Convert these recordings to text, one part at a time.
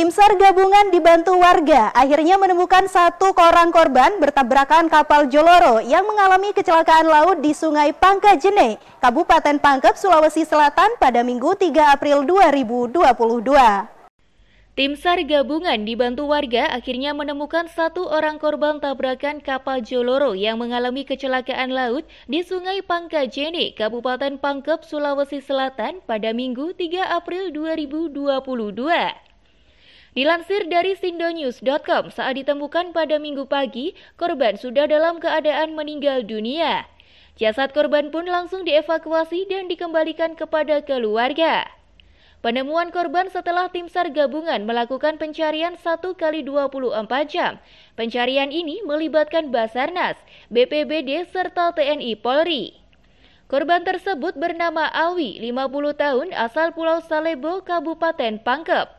Tim SAR gabungan dibantu warga akhirnya menemukan satu orang korban bertabrakan kapal Joloro yang mengalami kecelakaan laut di Sungai Pangkajene, Kabupaten Pangkep, Sulawesi Selatan pada Minggu 3 April 2022. Tim SAR gabungan dibantu warga akhirnya menemukan satu orang korban tabrakan kapal Joloro yang mengalami kecelakaan laut di Sungai Pangkajene, Kabupaten Pangkep, Sulawesi Selatan pada Minggu 3 April 2022. Dilansir dari sindonews.com, saat ditemukan pada minggu pagi, korban sudah dalam keadaan meninggal dunia. Jasad korban pun langsung dievakuasi dan dikembalikan kepada keluarga. Penemuan korban setelah tim SAR gabungan melakukan pencarian 1 kali 24 jam. Pencarian ini melibatkan Basarnas, BPBD, serta TNI Polri. Korban tersebut bernama Awi, 50 tahun, asal Pulau Salebo, Kabupaten Pangkep.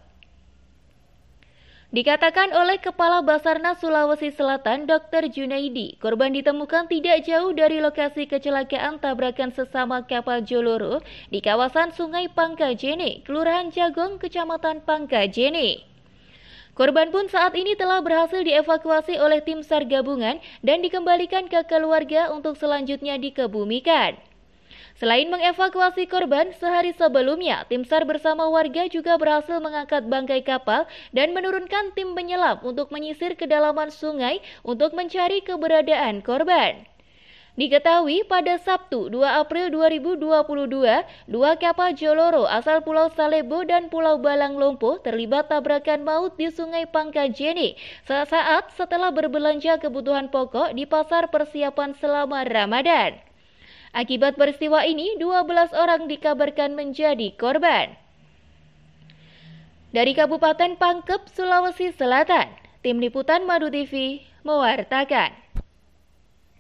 Dikatakan oleh Kepala Basarnas Sulawesi Selatan Dr. Junaidi, korban ditemukan tidak jauh dari lokasi kecelakaan tabrakan sesama kapal Joloro di kawasan Sungai Pangkajene, Kelurahan Jagong, Kecamatan Pangkajene. Korban pun saat ini telah berhasil dievakuasi oleh tim SAR gabungan dan dikembalikan ke keluarga untuk selanjutnya dikebumikan. Selain mengevakuasi korban, sehari sebelumnya tim SAR bersama warga juga berhasil mengangkat bangkai kapal dan menurunkan tim penyelam untuk menyisir kedalaman sungai untuk mencari keberadaan korban. Diketahui pada Sabtu 2 April 2022, dua kapal Joloro asal Pulau Salebo dan Pulau Balang Lompo terlibat tabrakan maut di Sungai Pangkajene saat setelah berbelanja kebutuhan pokok di pasar persiapan selama Ramadan. Akibat peristiwa ini, 12 orang dikabarkan menjadi korban. Dari Kabupaten Pangkep, Sulawesi Selatan, Tim Liputan Madu TV mewartakan.